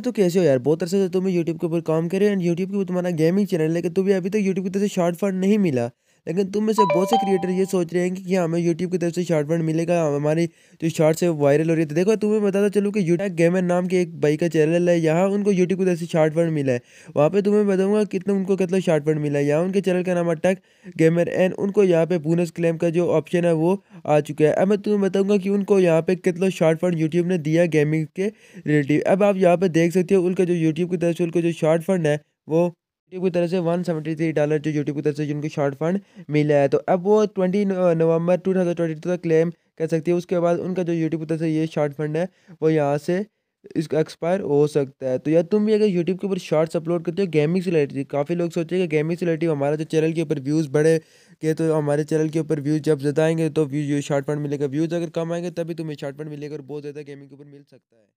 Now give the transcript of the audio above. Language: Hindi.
यार तो कैसे हो यार बहुत अरसे तुम्हें तो तुम यूट्यूब के ऊपर काम करे एंड यूट्यूब के ऊपर तुम्हारा गेमिंग चैनल है तुम्हें अभी तक यूट्यूब की तरफ से शॉर्ट फंड नहीं मिला लेकिन तुम में से बहुत से क्रिएटर ये सोच रहे हैं कि हमें यूट्यूब की तरफ से शॉर्ट फंड मिलेगा हमारी जो शार्ट से वायरल हो रही है तो देखो तुम्हें बताता चलूँ कि यूटैक गेमर नाम के एक भाई का चैनल है यहाँ उनको यूट्यूब की तरफ से शॉर्ट फंड मिला है वहाँ पर तुम्हें बताऊँगा कितना उनको कितना शॉर्ट फंड मिला है यहाँ उनके चैनल का नाम अटक गेमर एंड उनको यहाँ पे बोनस क्लेम का जो ऑप्शन है वो आ चुका है अब मैं तुम्हें बताऊँगा कि उनको यहाँ पे कितना शॉर्ट फंड यूट्यूब ने दिया गेमिंग के रिलेटिव अब आप यहाँ पर देख सकते हो उनका जो यूट्यूब की तरफ से उनको जो शॉर्ट फंड है वो यूट्यूब की तरफ से वन सेवेंटी थ्री डॉलर जो यूट्यूब की तरफ से जिनको शॉर्ट फंड मिला है तो अब वो twenty November two thousand twenty two तक क्लेम कर सकती है उसके बाद उनका जो यूट्यूब की तरफ से ये शॉर्ट फंड है वो यहाँ से इसका एक्सपायर हो सकता है तो यार तुम भी अगर यूट्यूब के ऊपर शॉर्ट्स अपलोड करते हो गेमिंग से रिलेटेड काफ़ी लोग सोचते हैं कि गेमिंग से रिलेटेड हमारा जो चैनल के ऊपर व्यूज़ बढ़े के तो हमारे चैनल के ऊपर व्यूज़ जब ज़्यादा आएंगे तो व्यूज शॉर्ट फंड मिलेगा व्यूज़ अगर कम आएंगे तभी तुम्हें शॉर्ट फंड मिलेगा और बहुत ज़्यादा गेमिंग के ऊपर मिल सकता है